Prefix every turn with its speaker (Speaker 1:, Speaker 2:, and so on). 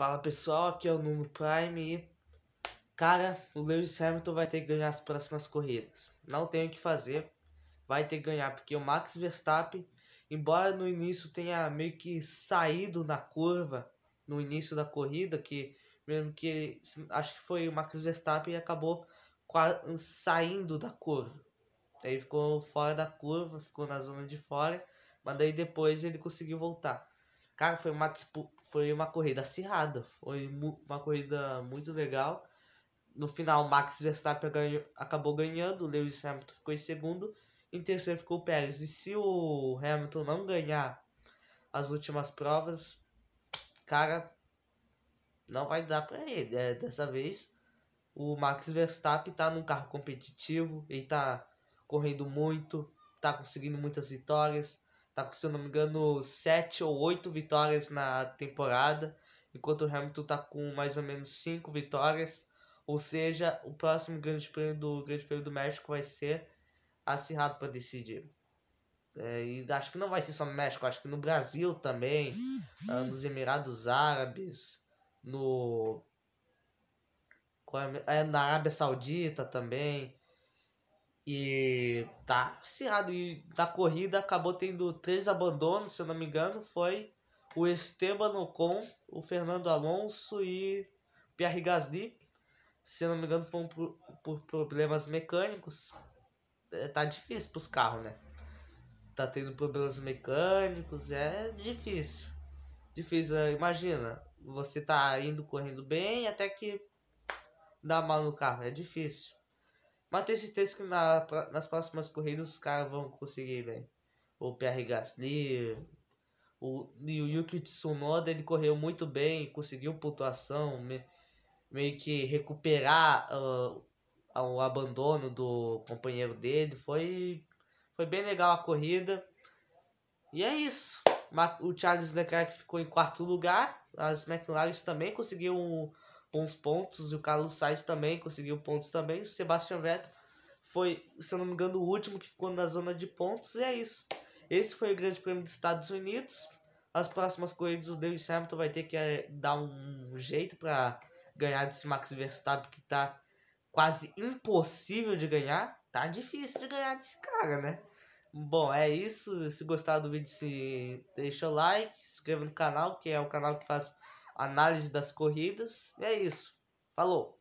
Speaker 1: Fala pessoal, aqui é o Nuno Prime e. Cara, o Lewis Hamilton vai ter que ganhar as próximas corridas. Não tem o que fazer, vai ter que ganhar, porque o Max Verstappen, embora no início tenha meio que saído na curva no início da corrida, que mesmo que acho que foi o Max Verstappen e acabou saindo da curva. Aí ficou fora da curva, ficou na zona de fora, mas daí depois ele conseguiu voltar. Cara, foi uma, foi uma corrida acirrada. Foi uma corrida muito legal. No final, Max Verstappen ganhou, acabou ganhando, Lewis Hamilton ficou em segundo, em terceiro ficou o Pérez. E se o Hamilton não ganhar as últimas provas, cara, não vai dar para ele. É, dessa vez, o Max Verstappen tá num carro competitivo, ele tá correndo muito, tá conseguindo muitas vitórias. Tá com, se eu não me engano, sete ou oito vitórias na temporada. Enquanto o Hamilton tá com mais ou menos cinco vitórias. Ou seja, o próximo grande prêmio do Grande Prêmio do México vai ser acirrado para decidir. É, e acho que não vai ser só no México, acho que no Brasil também, ah, nos Emirados Árabes, no é, é, na Arábia Saudita também. E tá acirrado. E na corrida acabou tendo três abandonos, se eu não me engano. Foi o Esteban Ocon, o Fernando Alonso e Pierre Gasly. Se eu não me engano, foram por, por problemas mecânicos. É, tá difícil pros carros, né? Tá tendo problemas mecânicos, é difícil. Difícil, né? imagina. Você tá indo correndo bem até que dá mal no carro, é difícil. Mas tenho certeza que na, nas próximas corridas os caras vão conseguir, velho. O Pierre Gasly, o, e o Yuki Tsunoda, ele correu muito bem, conseguiu pontuação, me, meio que recuperar uh, o abandono do companheiro dele. Foi, foi bem legal a corrida. E é isso. O Charles Leclerc ficou em quarto lugar. As McLaren também conseguiu bons pontos. E o Carlos Sainz também conseguiu pontos também. O Sebastian Vettel foi, se eu não me engano, o último que ficou na zona de pontos. E é isso. Esse foi o Grande Prêmio dos Estados Unidos. As próximas corridas, o Lewis Hamilton vai ter que eh, dar um jeito para ganhar desse Max Verstappen, que tá quase impossível de ganhar. Tá difícil de ganhar desse cara, né? Bom, é isso. Se gostar do vídeo, se deixa o like, se inscreva no canal, que é o canal que faz análise das corridas. E é isso. Falou!